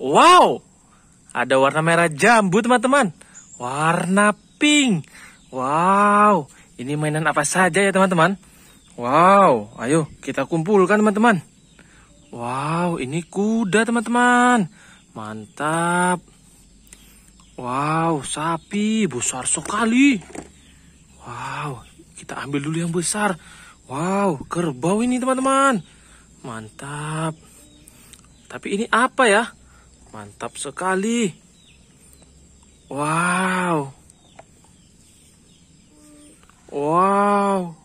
Wow, ada warna merah jambu teman-teman. Warna pink. Wow, ini mainan apa saja ya teman-teman? Wow, ayo kita kumpulkan teman-teman. Wow, ini kuda teman-teman. Mantap. Wow, sapi besar sekali. Wow, kita ambil dulu yang besar. Wow, kerbau ini teman-teman. Mantap. Tapi ini apa ya? Mantap sekali. Wow. Wow.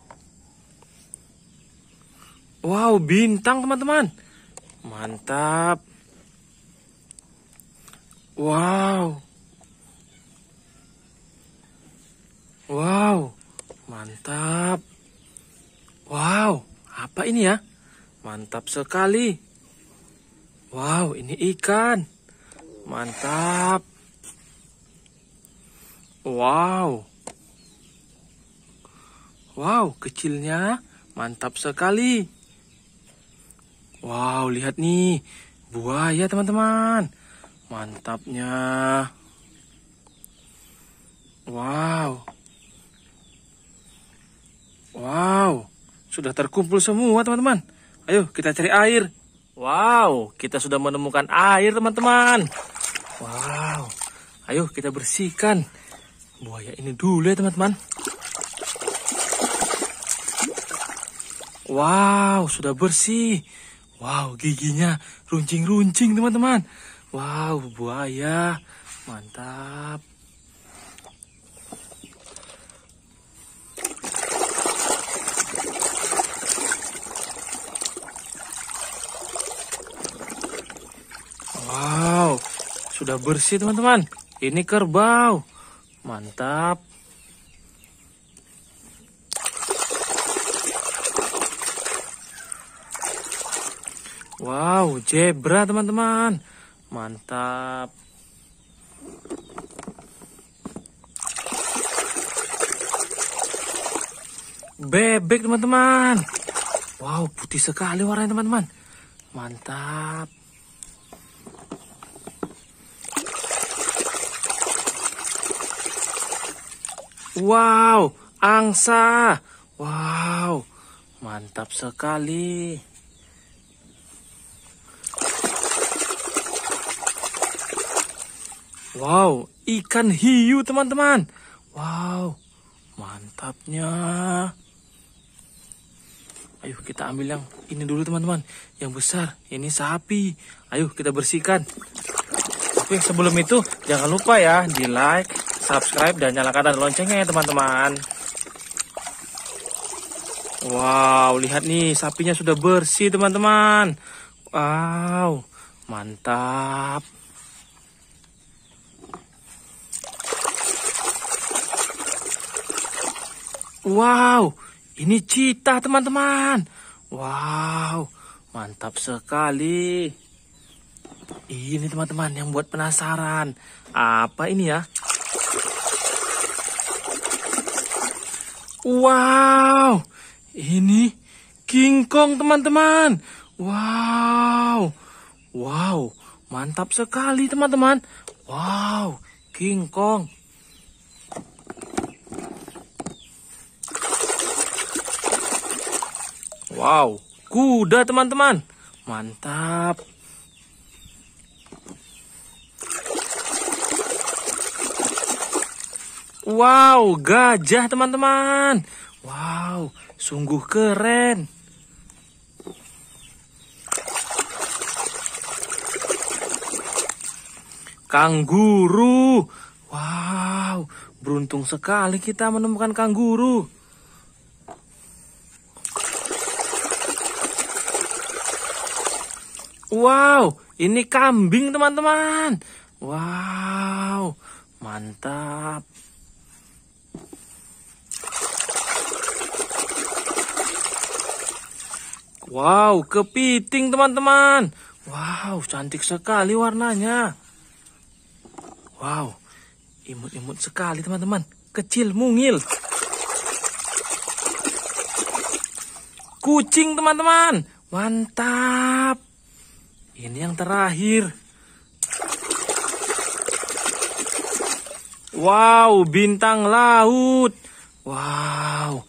Wow, bintang teman-teman. Mantap. Wow. Wow. Mantap. Wow, apa ini ya? Mantap sekali. Wow, ini ikan. Mantap. Wow. Wow, kecilnya mantap sekali. Wow, lihat nih. Buaya, teman-teman. Mantapnya. Wow. Wow. Sudah terkumpul semua, teman-teman. Ayo, kita cari air. Wow, kita sudah menemukan air, teman-teman. Wow, ayo kita bersihkan buaya ini dulu ya, teman-teman. Wow, sudah bersih. Wow, giginya runcing-runcing, teman-teman. Wow, buaya. Mantap. Sudah bersih teman-teman. Ini kerbau. Mantap. Wow, zebra teman-teman. Mantap. Bebek teman-teman. Wow, putih sekali warnanya teman-teman. Mantap. Wow, angsa. Wow, mantap sekali. Wow, ikan hiu teman-teman. Wow, mantapnya. Ayo kita ambil yang ini dulu teman-teman. Yang besar, ini sapi. Ayo kita bersihkan. Tapi sebelum itu jangan lupa ya di like, subscribe dan nyalakan tanda loncengnya ya teman-teman Wow lihat nih sapinya sudah bersih teman-teman Wow mantap Wow ini cita teman-teman Wow mantap sekali ini teman-teman yang buat penasaran apa ini ya Wow, ini King Kong teman-teman. Wow, wow, mantap sekali teman-teman. Wow, King Kong. Wow, kuda teman-teman. Mantap. Wow, gajah teman-teman. Wow, sungguh keren. Kangguru. Wow, beruntung sekali kita menemukan kangguru. Wow, ini kambing teman-teman. Wow, mantap. Wow, kepiting teman-teman. Wow, cantik sekali warnanya. Wow, imut-imut sekali teman-teman. Kecil, mungil. Kucing teman-teman. Mantap. Ini yang terakhir. Wow, bintang laut. Wow,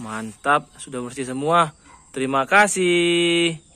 mantap. Sudah bersih semua. Terima kasih.